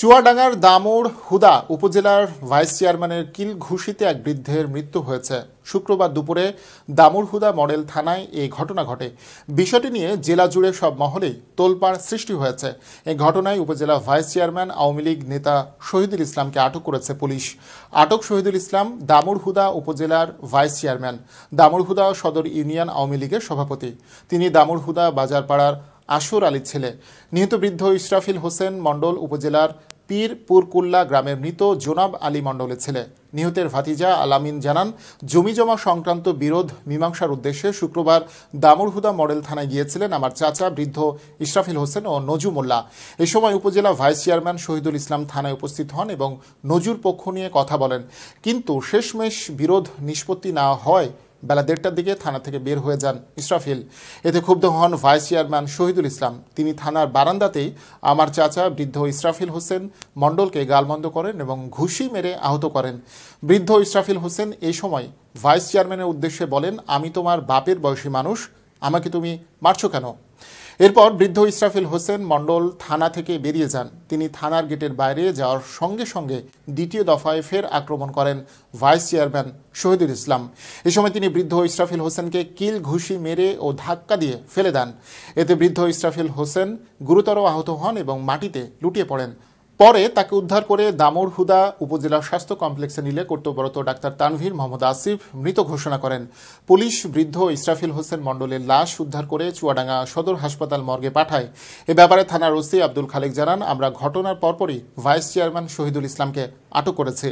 চুয়াডাঙ্গার দামোড় হুদা উপজেলার ভাইস চেয়ারম্যানের কিল ঘুষিতে এক বৃদ্ধের মৃত্যু হয়েছে শুক্রবার দুপুরে দামুর হুদা মডেল থানায় এই ঘটনা ঘটে বিষয়টি নিয়ে জেলা জুড়ে সব মহলেই তোলপাড় সৃষ্টি হয়েছে এই ঘটনায় উপজেলা ভাইস চেয়ারম্যান আওয়ামী লীগ নেতা শহীদুল ইসলামকে আটক করেছে পুলিশ আটক শহীদুল ইসলাম দামুর হুদা উপজেলার ভাইস চেয়ারম্যান দামুর হুদা সদর ইউনিয়ন আওয়ামী লীগের সভাপতি তিনি দামুর হুদা বাজারপাড়ার আশুর আলীর ছেলে নিহত বৃদ্ধ ইসরাফিল হোসেন মণ্ডল উপজেলার পীর পুরকুল্লা গ্রামের মৃত জোনাব আলী মণ্ডলের ছেলে নিহতের ভাতিজা আলামিন জানান জমিজমা সংক্রান্ত বিরোধ মীমাংসার উদ্দেশ্যে শুক্রবার দামুরহুদা মডেল থানায় গিয়েছিলেন আমার চাচা বৃদ্ধ ইশরাফিল হোসেন ও নজু মোল্লা এ সময় উপজেলা ভাইস চেয়ারম্যান শহীদুল ইসলাম থানায় উপস্থিত হন এবং নজুর পক্ষ নিয়ে কথা বলেন কিন্তু শেষমেশ বিরোধ নিষ্পত্তি না হয় বেলা দেড়টার দিকে থানা থেকে বের হয়ে যান ইসরাফিল এতে ক্ষুব্ধ হন ভাইস চেয়ারম্যান শহীদুল ইসলাম তিনি থানার বারান্দাতেই আমার চাচা বৃদ্ধ ইসরাফিল হোসেন মণ্ডলকে গালমন্দ করেন এবং ঘুষি মেরে আহত করেন বৃদ্ধ ইসরাফিল হোসেন এই সময় ভাইস চেয়ারম্যানের উদ্দেশ্যে বলেন আমি তোমার বাপের বয়সী মানুষ আমাকে তুমি মারছ কেন এরপর বৃদ্ধ ইসরাফিল হোসেন মণ্ডল থানা থেকে বেরিয়ে যান তিনি থানার গেটের বাইরে যাওয়ার সঙ্গে সঙ্গে দ্বিতীয় দফায় ফের আক্রমণ করেন ভাইস চেয়ারম্যান শহীদুল ইসলাম এ সময় তিনি বৃদ্ধ ইসরাফিল হোসেনকে কিল ঘুষি মেরে ও ধাক্কা দিয়ে ফেলে দেন এতে বৃদ্ধ ইসরাফিল হোসেন গুরুতর আহত হন এবং মাটিতে লুটিয়ে পড়েন পরে তাকে উদ্ধার করে দামরহুদা উপজেলা স্বাস্থ্য কমপ্লেক্সে নিলে কর্তব্যরত ডাক্তার তানভীর মোহাম্মদ আসিফ মৃত ঘোষণা করেন পুলিশ বৃদ্ধ ইসরাফিল হোসেন মণ্ডলের লাশ উদ্ধার করে চুয়াডাঙ্গা সদর হাসপাতাল মর্গে পাঠায় এ ব্যাপারে থানার ওসি আব্দুল খালেক জানান আমরা ঘটনার পরপরই ভাইস চেয়ারম্যান শহীদুল ইসলামকে আটক করেছি